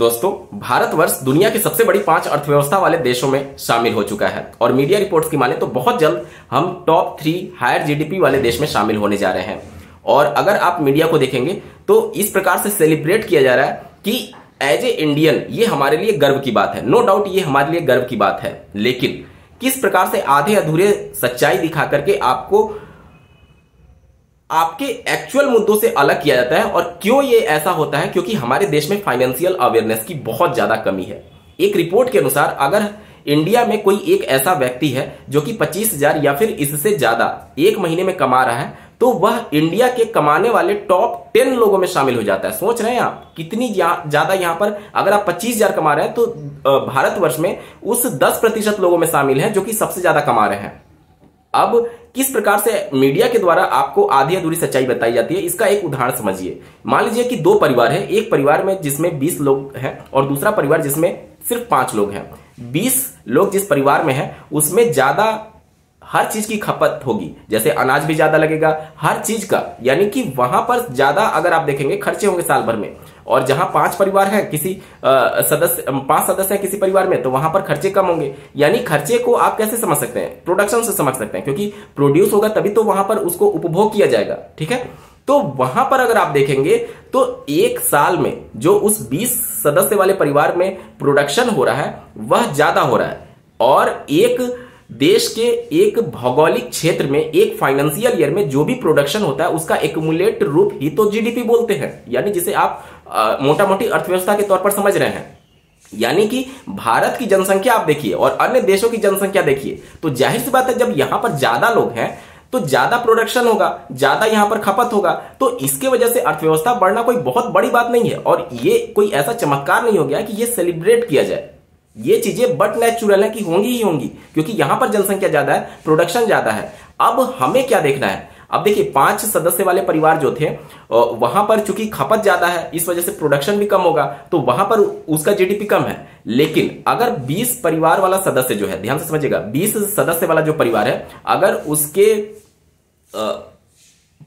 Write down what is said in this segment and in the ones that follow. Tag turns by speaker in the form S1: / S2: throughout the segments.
S1: दोस्तों भारतवर्ष दुनिया की सबसे बड़ी पांच अर्थव्यवस्था वाले देशों में शामिल हो चुका है और मीडिया रिपोर्ट्स की माने तो बहुत जल्द हम टॉप थ्री हायर जीडीपी वाले देश में शामिल होने जा रहे हैं और अगर आप मीडिया को देखेंगे तो इस प्रकार से सेलिब्रेट किया जा रहा है कि एज ए इंडियन ये हमारे लिए गर्व की बात है नो डाउट ये हमारे लिए गर्व की बात है लेकिन किस प्रकार से आधे अधूरे सच्चाई दिखा करके आपको आपके एक्चुअल मुद्दों से अलग किया जाता है और क्यों ये ऐसा होता है क्योंकि हमारे देश में फाइनेंशियल अवेयरनेस की बहुत ज्यादा कमी है एक रिपोर्ट के अनुसार अगर इंडिया में कोई एक ऐसा व्यक्ति है जो कि पच्चीस हजार या फिर इससे ज्यादा एक महीने में कमा रहा है तो वह इंडिया के कमाने वाले टॉप टेन लोगों में शामिल हो जाता है सोच रहे हैं आप कितनी ज्यादा यहां पर अगर आप पच्चीस हजार कमा रहे हैं तो भारतवर्ष में उस दस प्रतिशत लोगों में शामिल है जो कि सबसे ज्यादा कमा रहे हैं अब किस प्रकार से मीडिया के द्वारा आपको आधी अधूरी सच्चाई बताई जाती है इसका एक उदाहरण समझिए मान लीजिए कि दो परिवार है एक परिवार में जिसमें बीस लोग हैं और दूसरा परिवार जिसमें सिर्फ पांच लोग हैं बीस लोग जिस परिवार में है उसमें ज्यादा हर चीज की खपत होगी जैसे अनाज भी ज्यादा लगेगा हर चीज का यानी कि वहां पर ज्यादा अगर आप देखेंगे खर्चे होंगे साल भर में और जहां पांच परिवार है किसी सदस्य पांच सदस्य है किसी परिवार में तो वहां पर खर्चे कम होंगे यानी खर्चे को आप कैसे समझ सकते हैं प्रोडक्शन से समझ सकते हैं क्योंकि प्रोड्यूस होगा तभी तो वहां पर उसको उपभोग किया जाएगा ठीक है तो वहां पर अगर आप देखेंगे तो एक साल में जो उस 20 सदस्य वाले परिवार में प्रोडक्शन हो रहा है वह ज्यादा हो रहा है और एक देश के एक भौगोलिक क्षेत्र में एक फाइनेंशियल ईयर में जो भी प्रोडक्शन होता है उसका एकमुलेट रूप ही तो जीडीपी बोलते हैं यानी जिसे आप आ, मोटा मोटी अर्थव्यवस्था के तौर पर समझ रहे हैं यानी कि भारत की जनसंख्या आप देखिए और अन्य देशों की जनसंख्या देखिए तो जाहिर सी बात है जब यहां पर ज्यादा लोग हैं तो ज्यादा प्रोडक्शन होगा ज्यादा यहां पर खपत होगा तो इसके वजह से अर्थव्यवस्था बढ़ना कोई बहुत बड़ी बात नहीं है और ये कोई ऐसा चमत्कार नहीं हो गया कि ये सेलिब्रेट किया जाए ये चीजें बट नेचुरल है कि होंगी ही होंगी क्योंकि यहां पर जनसंख्या ज्यादा है प्रोडक्शन ज्यादा है अब हमें क्या देखना है अब देखिए पांच सदस्य वाले परिवार जो थे वहां पर चूंकि खपत ज्यादा है इस वजह से प्रोडक्शन भी कम होगा तो वहां पर उसका जीडीपी कम है लेकिन अगर 20 परिवार वाला सदस्य जो है ध्यान से समझिएगा 20 सदस्य वाला जो परिवार है अगर उसके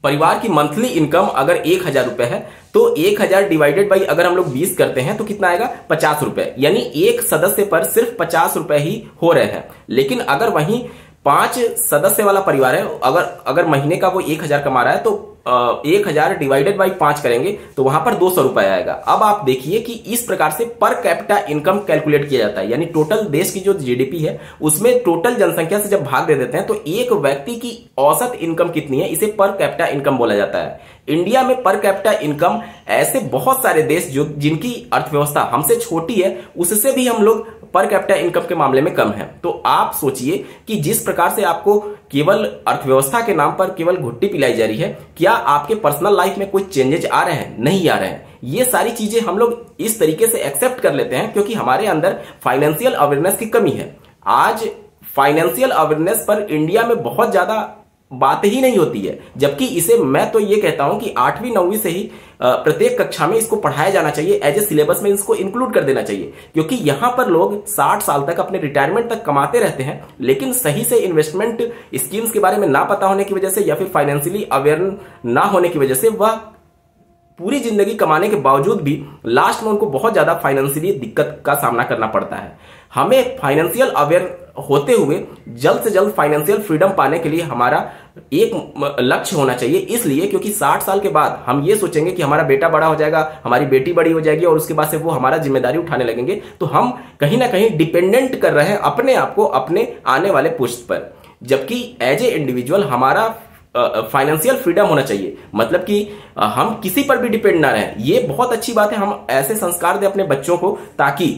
S1: परिवार की मंथली इनकम अगर एक हजार रुपए है तो एक हजार डिवाइडेड बाई अगर हम लोग बीस करते हैं तो कितना आएगा पचास रुपए यानी एक सदस्य पर सिर्फ पचास रुपए ही हो रहे हैं लेकिन अगर वहीं पांच सदस्य वाला परिवार है अगर अगर महीने का वो एक हजार कमा रहा है तो एक हजार डिवाइडेड बाई पांच करेंगे तो वहां पर दो सौ रुपए आएगा अब आप देखिए कि इस प्रकार से पर कैपिटा इनकम कैलकुलेट किया जाता है यानी टोटल देश की जो जीडीपी है उसमें टोटल जनसंख्या से जब भाग दे देते हैं तो एक व्यक्ति की औसत इनकम कितनी है इसे पर कैपिटा इनकम बोला जाता है इंडिया में पर कैपिटा इनकम ऐसे बहुत सारे देश जो जिनकी अर्थव्यवस्था हमसे छोटी है उससे भी हम लोग पर कैपिटा इनकम के मामले में कम है तो आप सोचिए कि जिस प्रकार से आपको केवल अर्थव्यवस्था के नाम पर केवल घुट्टी पिलाई जा रही है क्या आपके पर्सनल लाइफ में कोई चेंजेज आ रहे हैं नहीं आ रहे हैं ये सारी चीजें हम लोग इस तरीके से एक्सेप्ट कर लेते हैं क्योंकि हमारे अंदर फाइनेंशियल अवेयरनेस की कमी है आज फाइनेंशियल अवेयरनेस पर इंडिया में बहुत ज्यादा बात ही नहीं होती है जबकि इसे मैं तो ये कहता हूं कि आठवीं नौवीं से ही प्रत्येक कक्षा में इसको पढ़ाया जाना चाहिए एज ए सिलेबस में इसको इंक्लूड कर देना चाहिए क्योंकि यहां पर लोग 60 साल तक अपने रिटायरमेंट तक कमाते रहते हैं लेकिन सही से इन्वेस्टमेंट स्कीम्स के बारे में ना पता होने की वजह से या फिर फाइनेंशियली अवेयर ना होने की वजह से वह पूरी जिंदगी कमाने के बावजूद भी लास्ट में उनको बहुत ज्यादा फाइनेंशियली दिक्कत का सामना करना पड़ता है हमें फाइनेंशियल अवेयर होते हुए जल्द से जल्द फाइनेंशियल फ्रीडम पाने के लिए हमारा एक लक्ष्य होना चाहिए इसलिए क्योंकि 60 साल के बाद हम ये सोचेंगे कि हमारा बेटा बड़ा हो जाएगा हमारी बेटी बड़ी हो जाएगी और उसके बाद से वो हमारा जिम्मेदारी उठाने लगेंगे तो हम कहीं ना कहीं डिपेंडेंट कर रहे हैं अपने आप को अपने आने वाले पुष्ट पर जबकि एज ए इंडिविजुअल हमारा फाइनेंशियल फ्रीडम होना चाहिए मतलब कि हम किसी पर भी डिपेंड ना रहें ये बहुत अच्छी बात है हम ऐसे संस्कार दें अपने बच्चों को ताकि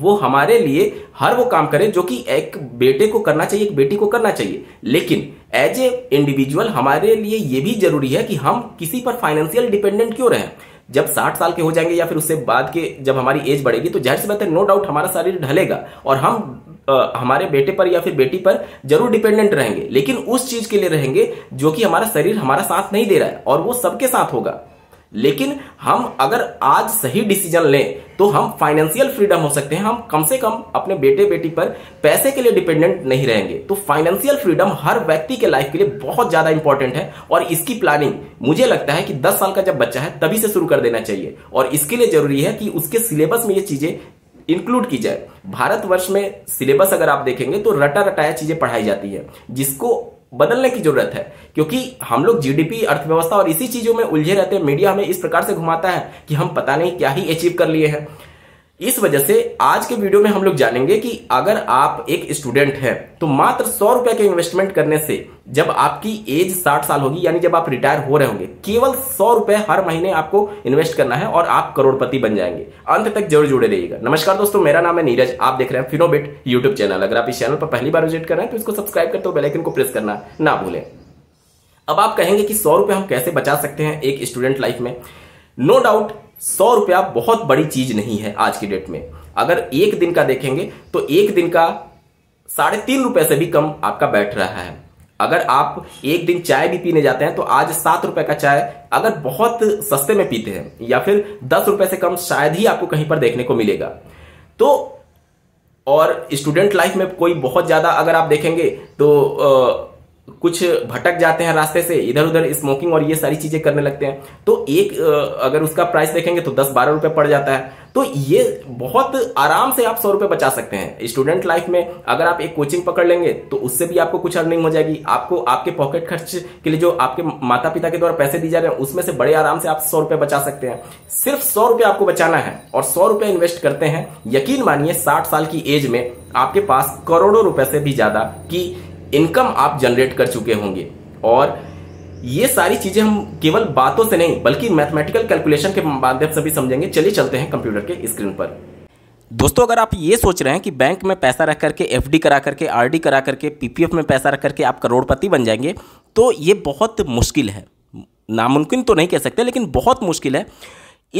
S1: वो हमारे लिए हर वो काम करे जो कि एक बेटे को करना चाहिए एक बेटी को करना चाहिए लेकिन एज ए इंडिविजुअल हमारे लिए ये भी जरूरी है कि हम किसी पर फाइनेंशियल डिपेंडेंट क्यों रहें जब 60 साल के हो जाएंगे या फिर उससे बाद के जब हमारी एज बढ़ेगी तो जाहिर सी बात है नो डाउट हमारा शरीर ढलेगा और हम आ, हमारे बेटे पर या फिर बेटी पर जरूर डिपेंडेंट रहेंगे लेकिन उस चीज के लिए रहेंगे जो कि हमारा शरीर हमारा साथ नहीं दे रहा है और वो सबके साथ होगा लेकिन हम अगर आज सही डिसीजन लें तो हम फाइनेंशियल फ्रीडम हो सकते हैं हम कम से कम अपने बेटे बेटी पर पैसे के लिए डिपेंडेंट नहीं रहेंगे तो फाइनेंशियल फ्रीडम हर व्यक्ति के लाइफ के लिए बहुत ज्यादा इंपॉर्टेंट है और इसकी प्लानिंग मुझे लगता है कि 10 साल का जब बच्चा है तभी से शुरू कर देना चाहिए और इसके लिए जरूरी है कि उसके सिलेबस में ये चीजें इंक्लूड की जाए भारतवर्ष में सिलेबस अगर आप देखेंगे तो रटा रटाया चीजें पढ़ाई जाती है जिसको बदलने की जरूरत है क्योंकि हम लोग जीडीपी अर्थव्यवस्था और इसी चीजों में उलझे रहते हैं मीडिया हमें इस प्रकार से घुमाता है कि हम पता नहीं क्या ही अचीव कर लिए हैं इस वजह से आज के वीडियो में हम लोग जानेंगे कि अगर आप एक स्टूडेंट हैं तो मात्र सौ रुपए के इन्वेस्टमेंट करने से जब आपकी एज साठ साल होगी यानी जब आप रिटायर हो रहे होंगे केवल सौ रुपए हर महीने आपको इन्वेस्ट करना है और आप करोड़पति बन जाएंगे अंत तक जरूर जुड़े रहिएगा नमस्कार दोस्तों मेरा नाम है नीरज आप देख रहे हैं फिनोबेट यूट्यूब चैनल अगर आप इस चैनल पर पहली बार विजिट कर रहे हैं तो इसको सब्सक्राइब करते हो बेलाइकन को प्रेस करना ना भूलें अब आप कहेंगे कि सौ रुपए हम कैसे बचा सकते हैं एक स्टूडेंट लाइफ में नो no डाउट सौ रुपया बहुत बड़ी चीज नहीं है आज की डेट में अगर एक दिन का देखेंगे तो एक दिन का साढ़े तीन रुपए से भी कम आपका बैठ रहा है अगर आप एक दिन चाय भी पीने जाते हैं तो आज सात रुपए का चाय अगर बहुत सस्ते में पीते हैं या फिर दस रुपए से कम शायद ही आपको कहीं पर देखने को मिलेगा तो और स्टूडेंट लाइफ में कोई बहुत ज़्यादा अगर आप देखेंगे तो आ, कुछ भटक जाते हैं रास्ते से इधर उधर स्मोकिंग और ये सारी चीजें करने लगते हैं तो एक अगर उसका प्राइस देखेंगे तो दस बारह रुपए पड़ जाता है तो ये बहुत आराम से आप सौ रुपए बचा सकते हैं स्टूडेंट लाइफ में अगर आप एक कोचिंग पकड़ लेंगे तो उससे भी आपको कुछ अर्निंग हो जाएगी आपको आपके पॉकेट खर्च के लिए जो आपके माता पिता के द्वारा पैसे दिए जा रहे हैं उसमें से बड़े आराम से आप सौ रुपए बचा सकते हैं सिर्फ सौ रुपए आपको बचाना है और सौ रुपए इन्वेस्ट करते हैं यकीन मानिए साठ साल की एज में आपके पास करोड़ों रुपए से भी ज्यादा की इनकम आप जनरेट कर चुके होंगे और ये सारी चीजें हम केवल बातों से नहीं बल्कि मैथमेटिकल कैलकुलेशन के माध्यम से भी समझेंगे चलिए चलते हैं कंप्यूटर के स्क्रीन पर दोस्तों अगर आप ये सोच रहे हैं कि बैंक में पैसा रख करके एफ करा करके आर करा करके पी में पैसा रख करके आप करोड़पति बन जाएंगे तो ये बहुत मुश्किल है नामुमकिन तो नहीं कह सकते लेकिन बहुत मुश्किल है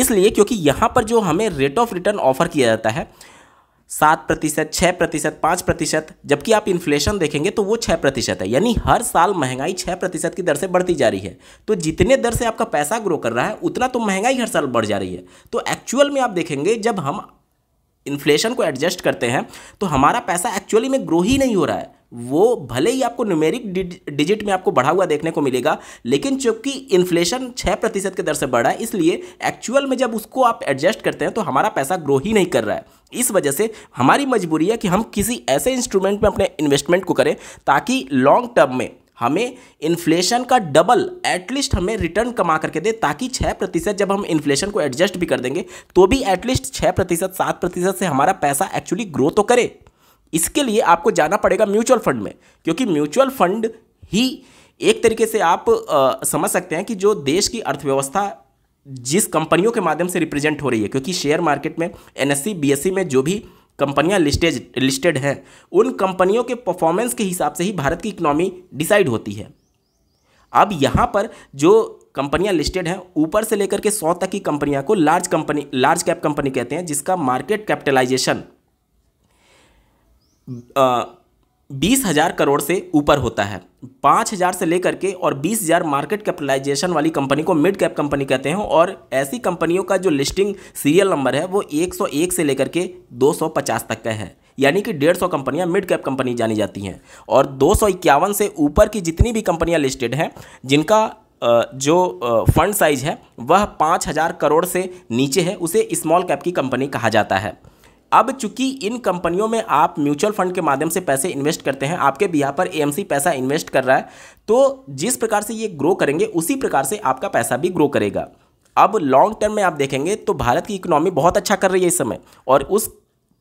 S1: इसलिए क्योंकि यहाँ पर जो हमें रेट ऑफ रिटर्न ऑफर किया जाता है सात प्रतिशत छः प्रतिशत पाँच प्रतिशत जबकि आप इन्फ्लेशन देखेंगे तो वो छः प्रतिशत है यानी हर साल महंगाई छः प्रतिशत की दर से बढ़ती जा रही है तो जितने दर से आपका पैसा ग्रो कर रहा है उतना तो महंगाई हर साल बढ़ जा रही है तो एक्चुअल में आप देखेंगे जब हम इन्फ्लेशन को एडजस्ट करते हैं तो हमारा पैसा एक्चुअली में ग्रो ही नहीं हो रहा है वो भले ही आपको न्यूमेरिक डिजिट में आपको बढ़ा हुआ देखने को मिलेगा लेकिन चूंकि इन्फ्लेशन छः प्रतिशत के दर से बढ़ा है इसलिए एक्चुअल में जब उसको आप एडजस्ट करते हैं तो हमारा पैसा ग्रो ही नहीं कर रहा है इस वजह से हमारी मजबूरी है कि हम किसी ऐसे इंस्ट्रूमेंट में अपने इन्वेस्टमेंट को करें ताकि लॉन्ग टर्म में हमें इन्फ्लेशन का डबल एटलीस्ट हमें रिटर्न कमा करके दे ताकि छः प्रतिशत जब हम इन्फ्लेशन को एडजस्ट भी कर देंगे तो भी एटलीस्ट छः प्रतिशत सात प्रतिशत से हमारा पैसा एक्चुअली ग्रो तो करे इसके लिए आपको जाना पड़ेगा म्यूचुअल फंड में क्योंकि म्यूचुअल फंड ही एक तरीके से आप आ, समझ सकते हैं कि जो देश की अर्थव्यवस्था जिस कंपनियों के माध्यम से रिप्रेजेंट हो रही है क्योंकि शेयर मार्केट में एस सी e, e में जो भी कंपनियां लिस्टेज लिस्टेड हैं उन कंपनियों के परफॉर्मेंस के हिसाब से ही भारत की इकोनॉमी डिसाइड होती है अब यहाँ पर जो कंपनियां लिस्टेड हैं ऊपर से लेकर के सौ तक की कंपनियां को large company large cap company कहते हैं जिसका मार्केट कैपिटलाइजेशन बीस हज़ार करोड़ से ऊपर होता है पाँच हज़ार से लेकर के और बीस हज़ार मार्केट कैपिटलाइजेशन वाली कंपनी को मिड कैप कंपनी कहते हैं और ऐसी कंपनियों का जो लिस्टिंग सीरियल नंबर है वो 101 से लेकर के 250 तक का है यानी कि डेढ़ सौ कंपनियाँ मिड कैप कंपनी जानी जाती हैं और दो से ऊपर की जितनी भी कंपनियाँ लिस्टेड हैं जिनका जो फंड साइज है वह पाँच हज़ार करोड़ से नीचे है उसे स्मॉल कैप की कंपनी कहा जाता है अब चूंकि इन कंपनियों में आप म्यूचुअल फंड के माध्यम से पैसे इन्वेस्ट करते हैं आपके बिहार पर एएमसी पैसा इन्वेस्ट कर रहा है तो जिस प्रकार से ये ग्रो करेंगे उसी प्रकार से आपका पैसा भी ग्रो करेगा अब लॉन्ग टर्म में आप देखेंगे तो भारत की इकोनॉमी बहुत अच्छा कर रही है इस समय और उस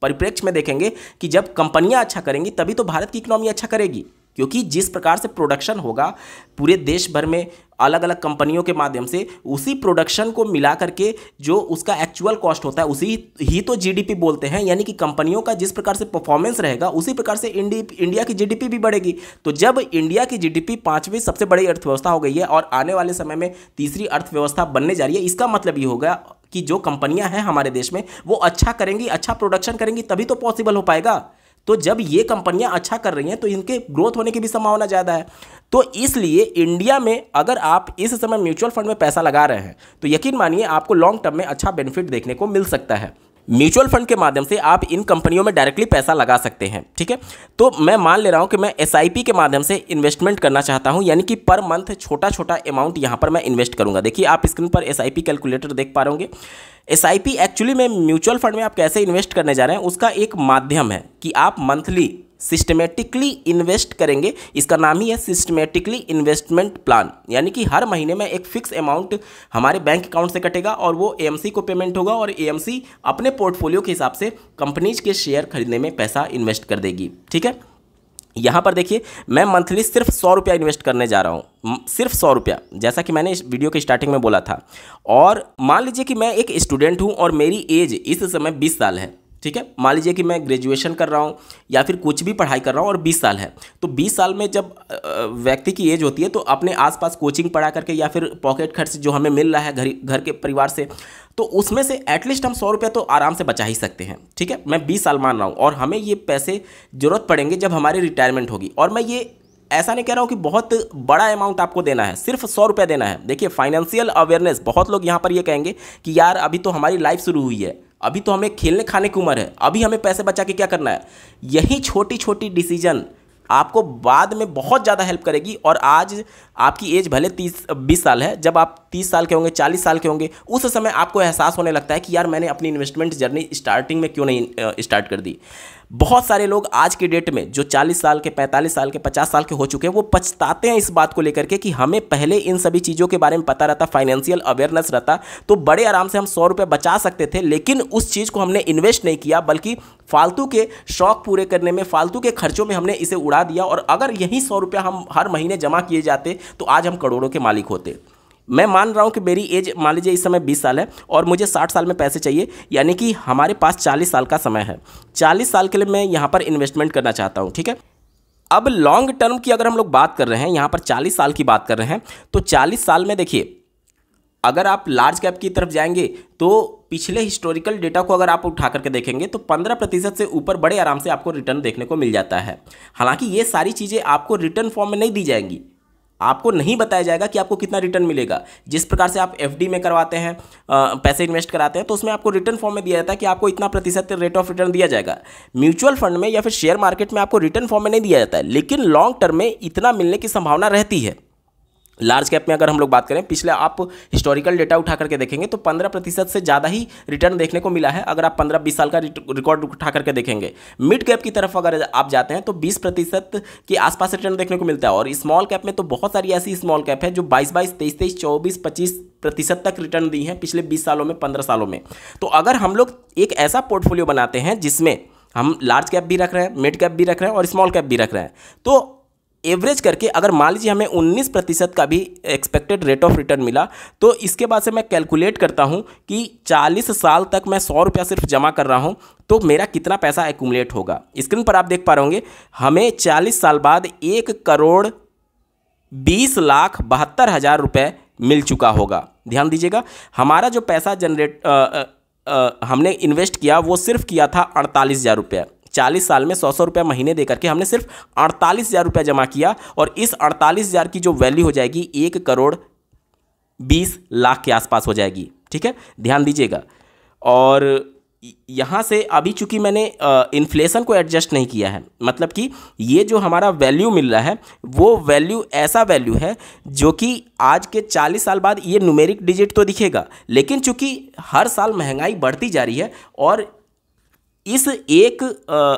S1: परिप्रेक्ष्य में देखेंगे कि जब कंपनियां अच्छा करेंगी तभी तो भारत की इकोनॉमी अच्छा करेगी क्योंकि जिस प्रकार से प्रोडक्शन होगा पूरे देश भर में अलग अलग कंपनियों के माध्यम से उसी प्रोडक्शन को मिला करके जो उसका एक्चुअल कॉस्ट होता है उसी ही तो जीडीपी बोलते हैं यानी कि कंपनियों का जिस प्रकार से परफॉर्मेंस रहेगा उसी प्रकार से इंडी इंडिया की जीडीपी भी बढ़ेगी तो जब इंडिया की जीडीपी पांचवी सबसे बड़ी अर्थव्यवस्था हो गई है और आने वाले समय में तीसरी अर्थव्यवस्था बनने जा रही है इसका मतलब ये होगा कि जो कंपनियां हैं हमारे देश में वो अच्छा करेंगी अच्छा प्रोडक्शन करेंगी तभी तो पॉसिबल हो पाएगा तो जब ये कंपनियां अच्छा कर रही हैं तो इनके ग्रोथ होने की भी संभावना ज़्यादा है तो इसलिए इंडिया में अगर आप इस समय म्यूचुअल फंड में पैसा लगा रहे हैं तो यकीन मानिए आपको लॉन्ग टर्म में अच्छा बेनिफिट देखने को मिल सकता है म्यूचुअल फंड के माध्यम से आप इन कंपनियों में डायरेक्टली पैसा लगा सकते हैं ठीक है तो मैं मान ले रहा हूँ कि मैं एस के माध्यम से इन्वेस्टमेंट करना चाहता हूँ यानी कि पर मंथ छोटा छोटा अमाउंट यहाँ पर मैं इन्वेस्ट करूँगा देखिए आप स्क्रीन पर एस कैलकुलेटर देख पा रहे होंगे एस एक्चुअली में म्यूचुअल फंड में आप कैसे इन्वेस्ट करने जा रहे हैं उसका एक माध्यम है कि आप मंथली सिस्टमेटिकली इन्वेस्ट करेंगे इसका नाम ही है सिस्टमेटिकली इन्वेस्टमेंट प्लान यानी कि हर महीने में एक फिक्स अमाउंट हमारे बैंक अकाउंट से कटेगा और वो ए को पेमेंट होगा और ए अपने पोर्टफोलियो के हिसाब से कंपनीज के शेयर खरीदने में पैसा इन्वेस्ट कर देगी ठीक है यहाँ पर देखिए मैं मंथली सिर्फ सौ रुपया इन्वेस्ट करने जा रहा हूँ सिर्फ सौ रुपया जैसा कि मैंने इस वीडियो के स्टार्टिंग में बोला था और मान लीजिए कि मैं एक स्टूडेंट हूँ और मेरी एज इस समय बीस साल है ठीक है मान लीजिए कि मैं ग्रेजुएशन कर रहा हूँ या फिर कुछ भी पढ़ाई कर रहा हूँ और 20 साल है तो 20 साल में जब व्यक्ति की एज होती है तो अपने आसपास कोचिंग पढ़ा करके या फिर पॉकेट खर्च जो हमें मिल रहा है घर घर के परिवार से तो उसमें से एटलीस्ट हम सौ रुपये तो आराम से बचा ही सकते हैं ठीक है मैं बीस साल मान रहा हूँ और हमें ये पैसे ज़रूरत पड़ेंगे जब हमारी रिटायरमेंट होगी और मैं ये ऐसा नहीं कह रहा हूँ कि बहुत बड़ा अमाउंट आपको देना है सिर्फ सौ रुपये देना है देखिए फाइनेंशियल अवेयरनेस बहुत लोग यहाँ पर ये कहेंगे कि यार अभी तो हमारी लाइफ शुरू हुई है अभी तो हमें खेलने खाने की उम्र है अभी हमें पैसे बचा के क्या करना है यही छोटी छोटी डिसीजन आपको बाद में बहुत ज़्यादा हेल्प करेगी और आज आपकी एज भले तीस बीस साल है जब आप तीस साल के होंगे चालीस साल के होंगे उस समय आपको एहसास होने लगता है कि यार मैंने अपनी इन्वेस्टमेंट जर्नी स्टार्टिंग में क्यों नहीं स्टार्ट कर दी बहुत सारे लोग आज के डेट में जो 40 साल के 45 साल के 50 साल के हो चुके हैं वो पछताते हैं इस बात को लेकर के कि हमें पहले इन सभी चीज़ों के बारे में पता रहता फाइनेंशियल अवेयरनेस रहता तो बड़े आराम से हम सौ रुपये बचा सकते थे लेकिन उस चीज़ को हमने इन्वेस्ट नहीं किया बल्कि फालतू के शौक पूरे करने में फालतू के खर्चों में हमने इसे उड़ा दिया और अगर यही सौ रुपया हम हर महीने जमा किए जाते तो आज हम करोड़ों के मालिक होते मैं मान रहा हूँ कि मेरी एज मान लीजिए इस समय 20 साल है और मुझे 60 साल में पैसे चाहिए यानी कि हमारे पास 40 साल का समय है 40 साल के लिए मैं यहाँ पर इन्वेस्टमेंट करना चाहता हूँ ठीक है अब लॉन्ग टर्म की अगर हम लोग बात कर रहे हैं यहाँ पर 40 साल की बात कर रहे हैं तो 40 साल में देखिए अगर आप लार्ज कैप की तरफ जाएंगे तो पिछले हिस्टोरिकल डेटा को अगर आप उठा करके देखेंगे तो 15 प्रतिशत से ऊपर बड़े आराम से आपको रिटर्न देखने को मिल जाता है हालांकि ये सारी चीज़ें आपको रिटर्न फॉर्म में नहीं दी जाएंगी आपको नहीं बताया जाएगा कि आपको कितना रिटर्न मिलेगा जिस प्रकार से आप एफ में करवाते हैं पैसे इन्वेस्ट कराते हैं तो उसमें आपको रिटर्न फॉर्म में दिया जाता है कि आपको इतना प्रतिशत रेट ऑफ रिटर्न दिया जाएगा म्यूचुअल फंड में या फिर शेयर मार्केट में आपको रिटर्न फॉर्म में नहीं दिया जाता है लेकिन लॉन्ग टर्म में इतना मिलने की संभावना रहती है लार्ज कैप में अगर हम लोग बात करें पिछले आप हिस्टोरिकल डेटा उठा करके देखेंगे तो 15 प्रतिशत से ज़्यादा ही रिटर्न देखने को मिला है अगर आप 15-20 साल का रिकॉर्ड उठा करके देखेंगे मिड कैप की तरफ अगर आप जाते हैं तो 20 प्रतिशत के आसपास रिटर्न देखने को मिलता है और स्मॉल कैप में तो बहुत सारी ऐसी स्मॉल कैप है जो बाईस बाईस तेईस तेईस चौबीस पच्चीस प्रतिशत तक रिटर्न दी हैं पिछले बीस सालों में पंद्रह सालों में तो अगर हम लोग एक ऐसा पोर्टफोलियो बनाते हैं जिसमें हम लार्ज कैप भी रख रहे हैं मिड कैप भी रख रहे हैं और स्मॉल कैप भी रख रहे हैं तो एवरेज करके अगर मान लीजिए हमें 19 प्रतिशत का भी एक्सपेक्टेड रेट ऑफ रिटर्न मिला तो इसके बाद से मैं कैलकुलेट करता हूँ कि 40 साल तक मैं सौ रुपया सिर्फ जमा कर रहा हूँ तो मेरा कितना पैसा एकूमलेट होगा स्क्रीन पर आप देख पा रहे होंगे हमें 40 साल बाद एक करोड़ बीस लाख बहत्तर हज़ार रुपये मिल चुका होगा ध्यान दीजिएगा हमारा जो पैसा जनरेट हमने इन्वेस्ट किया वो सिर्फ किया था अड़तालीस हज़ार रुपये चालीस साल में सौ सौ रुपया महीने देकर के हमने सिर्फ अड़तालीस हज़ार रुपया जमा किया और इस अड़तालीस हज़ार की जो वैल्यू हो जाएगी एक करोड़ बीस लाख के आसपास हो जाएगी ठीक है ध्यान दीजिएगा और यहाँ से अभी चूंकि मैंने इन्फ्लेशन को एडजस्ट नहीं किया है मतलब कि ये जो हमारा वैल्यू मिल रहा है वो वैल्यू ऐसा वैल्यू है जो कि आज के 40 साल बाद ये न्यूमेरिक डिजिट तो दिखेगा लेकिन चूंकि हर साल महंगाई बढ़ती जा रही है और इस एक आ,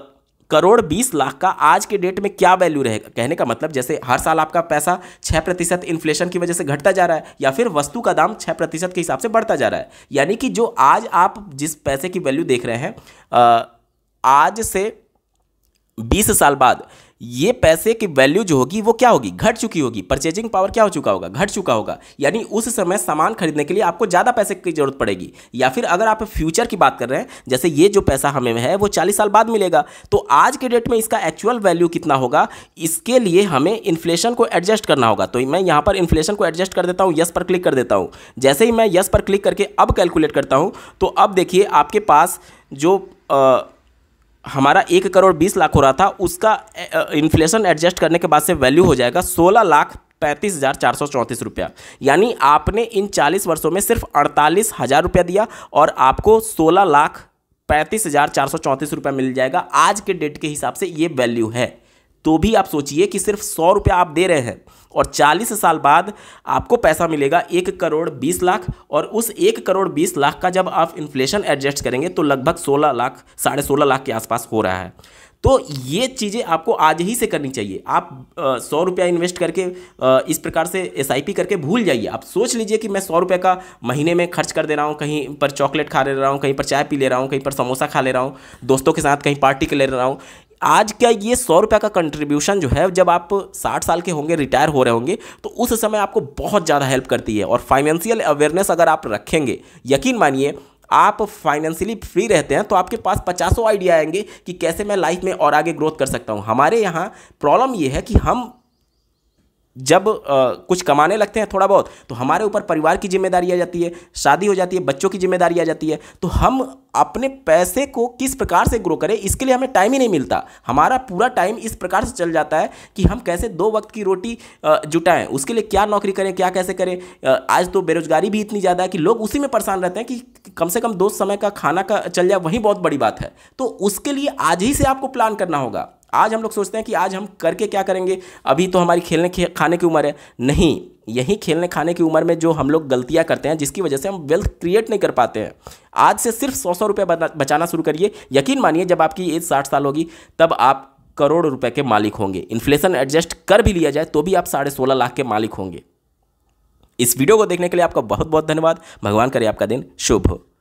S1: करोड़ बीस लाख का आज के डेट में क्या वैल्यू रहेगा कहने का मतलब जैसे हर साल आपका पैसा छः प्रतिशत इन्फ्लेशन की वजह से घटता जा रहा है या फिर वस्तु का दाम छः प्रतिशत के हिसाब से बढ़ता जा रहा है यानी कि जो आज आप जिस पैसे की वैल्यू देख रहे हैं आज से बीस साल बाद ये पैसे की वैल्यू जो होगी वो क्या होगी घट चुकी होगी परचेजिंग पावर क्या हो चुका होगा घट चुका होगा यानी उस समय सामान खरीदने के लिए आपको ज़्यादा पैसे की जरूरत पड़ेगी या फिर अगर आप फ्यूचर की बात कर रहे हैं जैसे ये जो पैसा हमें है वो चालीस साल बाद मिलेगा तो आज के डेट में इसका एक्चुअल वैल्यू कितना होगा इसके लिए हमें इन्फ्लेशन को एडजस्ट करना होगा तो मैं यहाँ पर इन्फ्लेशन को एडजस्ट कर देता हूँ यस पर क्लिक कर देता हूँ जैसे ही मैं यस पर क्लिक करके अब कैलकुलेट करता हूँ तो अब देखिए आपके पास जो आ, हमारा एक करोड़ बीस लाख हो रहा था उसका इन्फ्लेशन एडजस्ट करने के बाद से वैल्यू हो जाएगा सोलह लाख पैंतीस हज़ार चार सौ चौंतीस रुपया यानी आपने इन चालीस वर्षों में सिर्फ अड़तालीस हज़ार रुपया दिया और आपको सोलह लाख पैंतीस हज़ार चार सौ चौंतीस रुपया मिल जाएगा आज के डेट के हिसाब से ये वैल्यू है तो भी आप सोचिए कि सिर्फ सौ रुपये आप दे रहे हैं और चालीस साल बाद आपको पैसा मिलेगा एक करोड़ बीस लाख और उस एक करोड़ बीस लाख का जब आप इन्फ्लेशन एडजस्ट करेंगे तो लगभग सोलह लाख साढ़े सोलह लाख के आसपास हो रहा है तो ये चीज़ें आपको आज ही से करनी चाहिए आप सौ रुपया इन्वेस्ट करके आ, इस प्रकार से एस करके भूल जाइए आप सोच लीजिए कि मैं सौ रुपये का महीने में खर्च कर दे रहा हूँ कहीं पर चॉकलेट खा ले रहा हूँ कहीं पर चाय पी ले रहा हूँ कहीं पर समोसा खा ले रहा हूँ दोस्तों के साथ कहीं पार्टी कर ले रहा हूँ आज क्या ये सौ रुपये का कंट्रीब्यूशन जो है जब आप साठ साल के होंगे रिटायर हो रहे होंगे तो उस समय आपको बहुत ज़्यादा हेल्प करती है और फाइनेंशियल अवेयरनेस अगर आप रखेंगे यकीन मानिए आप फाइनेंशियली फ्री रहते हैं तो आपके पास पचासों आइडिया आएंगे कि कैसे मैं लाइफ में और आगे ग्रोथ कर सकता हूँ हमारे यहाँ प्रॉब्लम ये है कि हम जब आ, कुछ कमाने लगते हैं थोड़ा बहुत तो हमारे ऊपर परिवार की जिम्मेदारी आ जाती है शादी हो जाती है बच्चों की जिम्मेदारी आ जाती है तो हम अपने पैसे को किस प्रकार से ग्रो करें इसके लिए हमें टाइम ही नहीं मिलता हमारा पूरा टाइम इस प्रकार से चल जाता है कि हम कैसे दो वक्त की रोटी जुटाएं उसके लिए क्या नौकरी करें क्या कैसे करें आज तो बेरोजगारी भी इतनी ज़्यादा है कि लोग उसी में परेशान रहते हैं कि कम से कम दो समय का खाना का चल जाए वही बहुत बड़ी बात है तो उसके लिए आज ही से आपको प्लान करना होगा आज हम लोग सोचते हैं कि आज हम करके क्या करेंगे अभी तो हमारी खेलने खे, खाने की उम्र है नहीं यही खेलने खाने की उम्र में जो हम लोग गलतियाँ करते हैं जिसकी वजह से हम वेल्थ क्रिएट नहीं कर पाते हैं आज से सिर्फ सौ सौ रुपये बचाना शुरू करिए यकीन मानिए जब आपकी एज साठ साल होगी तब आप करोड़ रुपए के मालिक होंगे इन्फ्लेशन एडजस्ट कर भी लिया जाए तो भी आप साढ़े सोलह लाख के मालिक होंगे इस वीडियो को देखने के लिए आपका बहुत बहुत धन्यवाद भगवान करे आपका दिन शुभ हो